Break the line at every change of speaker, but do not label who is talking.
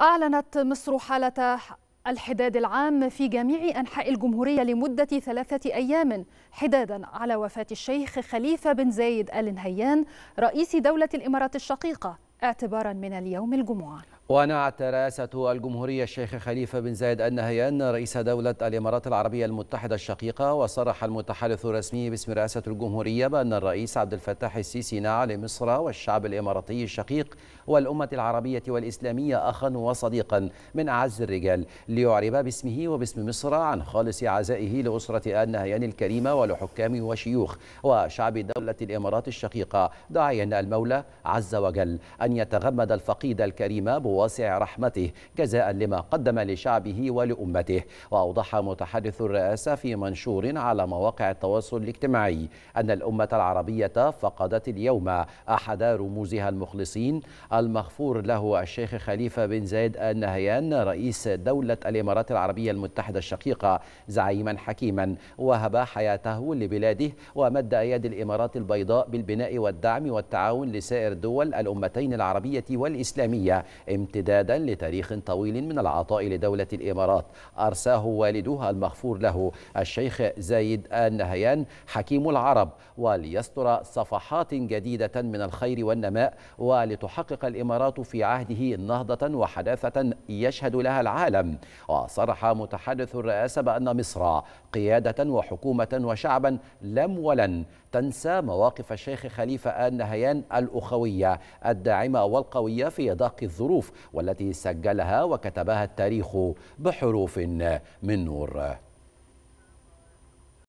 أعلنت مصر حالة الحداد العام في جميع أنحاء الجمهورية لمدة ثلاثة أيام حدادا على وفاة الشيخ خليفة بن زايد آل نهيان رئيس دولة الإمارات الشقيقة اعتبارا من اليوم الجمعة
ونعت رئاسة الجمهورية الشيخ خليفة بن زايد النهيان رئيس دولة الإمارات العربية المتحدة الشقيقة وصرح المتحدث الرسمي باسم رئاسة الجمهورية بأن الرئيس عبد الفتاح السيسي نعى لمصر والشعب الإماراتي الشقيق والأمة العربية والإسلامية أخا وصديقا من أعز الرجال ليعرب باسمه وباسم مصر عن خالص عزائه لأسرة آل نهيان الكريمة ولحكام وشيوخ وشعب دولة الإمارات الشقيقة داعيا المولى عز وجل أن يتغمد الفقيد الكريم واسع رحمته جزاء لما قدم لشعبه ولأمته وأوضح متحدث الرئاسة في منشور على مواقع التواصل الاجتماعي أن الأمة العربية فقدت اليوم أحد رموزها المخلصين المغفور له الشيخ خليفة بن زايد النهيان رئيس دولة الإمارات العربية المتحدة الشقيقة زعيما حكيما وهب حياته لبلاده ومد أيادي الإمارات البيضاء بالبناء والدعم والتعاون لسائر دول الأمتين العربية والإسلامية امتدادا لتاريخ طويل من العطاء لدولة الإمارات أرساه والدها المغفور له الشيخ زايد النهيان نهيان حكيم العرب وليستر صفحات جديدة من الخير والنماء ولتحقق الإمارات في عهده نهضة وحداثة يشهد لها العالم وصرح متحدث الرئاسة بأن مصر قيادة وحكومة وشعبا لم ولن تنسى مواقف الشيخ خليفة آل نهيان الأخوية الداعمة والقوية في داق الظروف والتي سجلها وكتبها التاريخ بحروف من نور